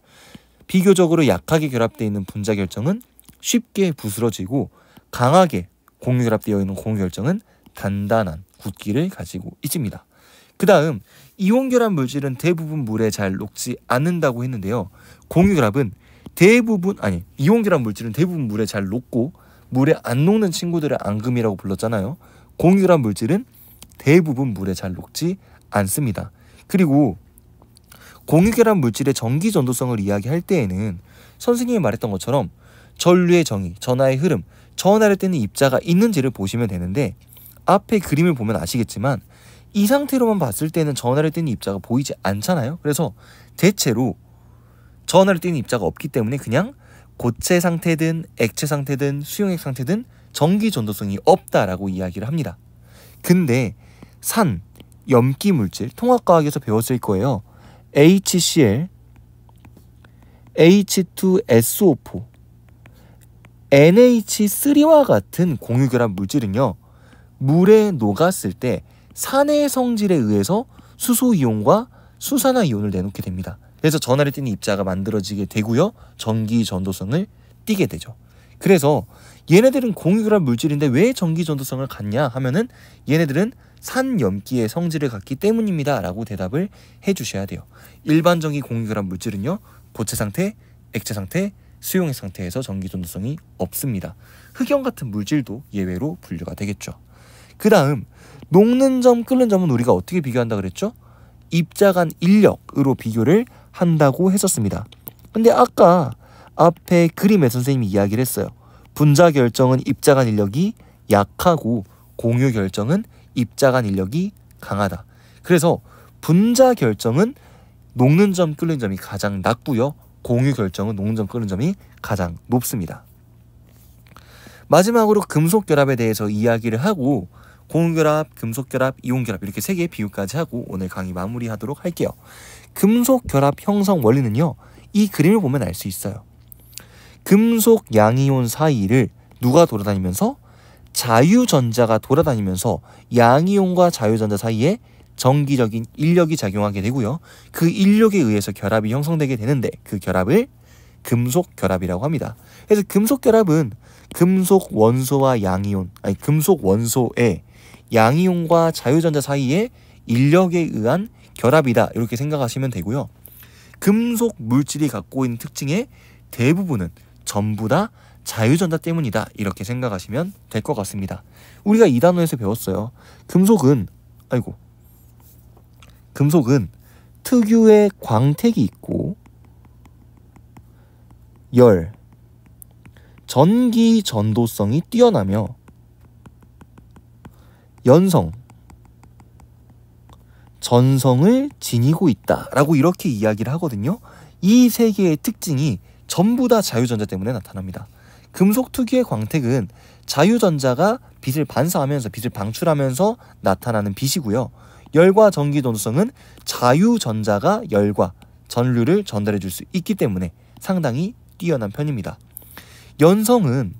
비교적으로 약하게 결합되어 있는 분자 결정은 쉽게 부스러지고 강하게 공유결합되어 있는 공유결정은 단단한 굳기를 가지고 있습니다. 그 다음 이온결합 물질은 대부분 물에 잘 녹지 않는다고 했는데요. 공유결합은 대부분 아니 이온결합 물질은 대부분 물에 잘 녹고 물에 안 녹는 친구들의 앙금이라고 불렀잖아요. 공유결합 물질은 대부분 물에 잘 녹지 않습니다. 그리고 공유결합 물질의 전기 전도성을 이야기할 때에는 선생님이 말했던 것처럼 전류의 정의, 전하의 흐름, 전하를 떼는 입자가 있는지를 보시면 되는데 앞에 그림을 보면 아시겠지만 이 상태로만 봤을 때는 전하를 떼는 입자가 보이지 않잖아요. 그래서 대체로 전하를 떼는 입자가 없기 때문에 그냥 고체 상태든 액체 상태든 수용액 상태든 전기 전도성이 없다라고 이야기를 합니다. 근데 산, 염기 물질, 통합과학에서 배웠을 거예요. HCl, H2SO4, NH3와 같은 공유결합 물질은요. 물에 녹았을 때 산의 성질에 의해서 수소 이온과 수산화 이온을 내놓게 됩니다. 그래서 전화를 띠는 입자가 만들어지게 되고요. 전기 전도성을 띄게 되죠. 그래서 얘네들은 공유결합 물질인데 왜 전기 전도성을 갖냐 하면은 얘네들은 산 염기의 성질을 갖기 때문입니다. 라고 대답을 해주셔야 돼요. 일반적인 공유결합 물질은요. 고체 상태, 액체 상태, 수용액 상태에서 전기 전도성이 없습니다. 흑염 같은 물질도 예외로 분류가 되겠죠. 그 다음 녹는 점, 끓는 점은 우리가 어떻게 비교한다 그랬죠? 입자 간 인력으로 비교를 한다고 했었습니다. 근데 아까 앞에 그림의 선생님이 이야기를 했어요. 분자 결정은 입자 간 인력이 약하고 공유 결정은 입자 간 인력이 강하다. 그래서 분자 결정은 녹는 점 끓는 점이 가장 낮고요. 공유 결정은 녹는 점 끓는 점이 가장 높습니다. 마지막으로 금속 결합에 대해서 이야기를 하고 공유결합, 금속결합, 이온결합 이렇게 세 개의 비유까지 하고 오늘 강의 마무리하도록 할게요. 금속결합 형성 원리는요. 이 그림을 보면 알 수 있어요. 금속 양이온 사이를 누가 돌아다니면서 자유전자가 돌아다니면서 양이온과 자유전자 사이에 정기적인 인력이 작용하게 되고요. 그 인력에 의해서 결합이 형성되게 되는데 그 결합을 금속 결합이라고 합니다. 그래서 금속 결합은 금속 원소와 양이온, 아니 금속 원소의 양이온과 자유전자 사이에 인력에 의한 결합이다. 이렇게 생각하시면 되고요. 금속 물질이 갖고 있는 특징의 대부분은 전부 다 자유전자 때문이다 이렇게 생각하시면 될 것 같습니다. 우리가 이 단어에서 배웠어요. 금속은 아이고 금속은 특유의 광택이 있고 열 전기 전도성이 뛰어나며 연성 전성을 지니고 있다라고 이렇게 이야기를 하거든요. 이 세 개의 특징이 전부 다 자유전자 때문에 나타납니다. 금속 특유의 광택은 자유전자가 빛을 반사하면서 빛을 방출하면서 나타나는 빛이고요. 열과 전기 전도성은 자유전자가 열과 전류를 전달해 줄 수 있기 때문에 상당히 뛰어난 편입니다. 연성은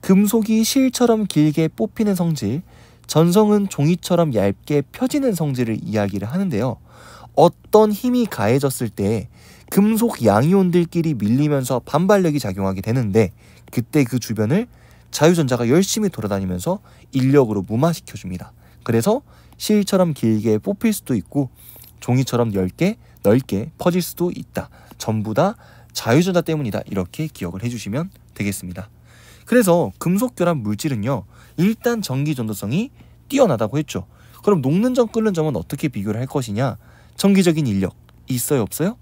금속이 실처럼 길게 뽑히는 성질, 전성은 종이처럼 얇게 펴지는 성질을 이야기를 하는데요. 어떤 힘이 가해졌을 때 금속 양이온들끼리 밀리면서 반발력이 작용하게 되는데 그때 그 주변을 자유전자가 열심히 돌아다니면서 인력으로 무마시켜 줍니다. 그래서 실처럼 길게 뽑힐 수도 있고 종이처럼 얇게 넓게 퍼질 수도 있다. 전부 다 자유전자 때문이다. 이렇게 기억을 해주시면 되겠습니다. 그래서 금속결합 물질은요. 일단 전기전도성이 뛰어나다고 했죠. 그럼 녹는 점 끓는 점은 어떻게 비교를 할 것이냐? 전기적인 인력 있어요 없어요?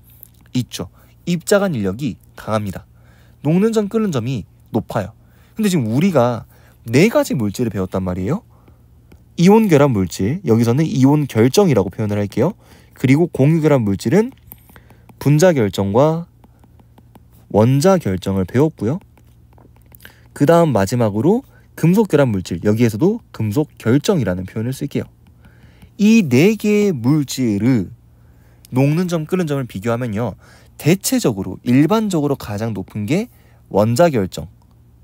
있죠. 입자간 인력이 강합니다. 녹는 점 끓는 점이 높아요. 근데 지금 우리가 네 가지 물질을 배웠단 말이에요. 이온 결합 물질, 여기서는 이온 결정이라고 표현을 할게요. 그리고 공유 결합 물질은 분자 결정과 원자 결정을 배웠고요. 그 다음 마지막으로 금속 결합 물질, 여기에서도 금속 결정이라는 표현을 쓸게요. 이 네 개의 물질을 녹는 점, 끓는 점을 비교하면요. 대체적으로 일반적으로 가장 높은 게 원자 결정,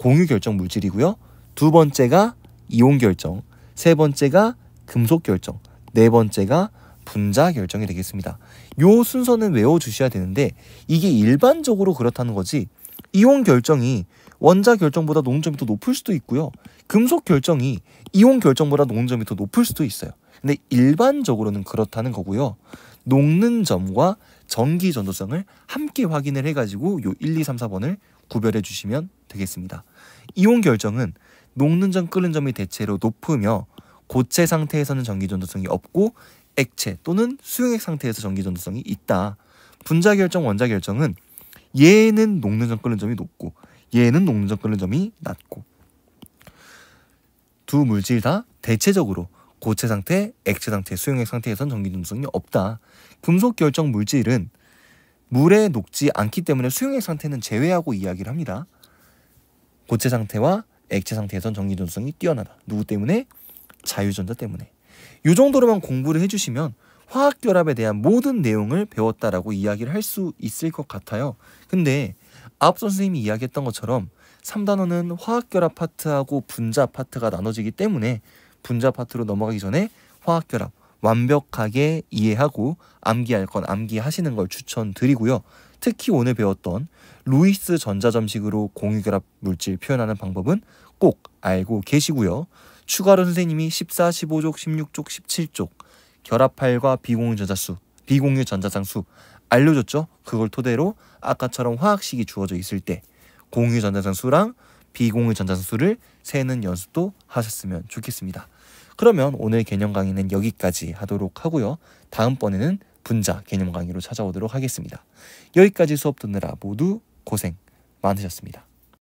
공유 결정 물질이고요. 두 번째가 이온 결정, 세 번째가 금속 결정, 네 번째가 분자 결정이 되겠습니다. 요 순서는 외워 주셔야 되는데 이게 일반적으로 그렇다는 거지. 이온 결정이 원자 결정보다 농점이 더 높을 수도 있고요. 금속 결정이 이온 결정보다 농점이 더 높을 수도 있어요. 근데 일반적으로는 그렇다는 거고요. 녹는 점과 전기 전도성을 함께 확인을 해가지고 요 1, 2, 3, 4번을 구별해 주시면 되겠습니다. 이온 결정은 녹는 점 끓는 점이 대체로 높으며 고체 상태에서는 전기 전도성이 없고 액체 또는 수용액 상태에서 전기 전도성이 있다. 분자 결정 원자 결정은 얘는 녹는 점 끓는 점이 높고 얘는 녹는 점 끓는 점이 낮고 두 물질 다 대체적으로 고체 상태, 액체 상태, 수용액 상태에선 전기 전도성이 없다. 금속 결정 물질은 물에 녹지 않기 때문에 수용액 상태는 제외하고 이야기를 합니다. 고체 상태와 액체 상태에서 전기 전성이 뛰어나다. 누구 때문에? 자유전자 때문에. 이 정도로만 공부를 해주시면 화학 결합에 대한 모든 내용을 배웠다라고 이야기를 할 수 있을 것 같아요. 근데 앞 선생님이 이야기했던 것처럼 3단원은 화학 결합 파트하고 분자 파트가 나눠지기 때문에 분자 파트로 넘어가기 전에 화학 결합 완벽하게 이해하고 암기할 건 암기하시는 걸 추천드리고요. 특히 오늘 배웠던 루이스 전자점식으로 공유결합 물질 표현하는 방법은 꼭 알고 계시고요. 추가로 선생님이 14, 15족, 16족, 17족 결합할과 비공유 전자수, 비공유 전자상 수 알려줬죠? 그걸 토대로 아까처럼 화학식이 주어져 있을 때 공유 전자상 수랑 비공유 전자상 수를 세는 연습도 하셨으면 좋겠습니다. 그러면 오늘 개념 강의는 여기까지 하도록 하고요. 다음번에는 분자 개념 강의로 찾아오도록 하겠습니다. 여기까지 수업 듣느라 모두 고생 많으셨습니다.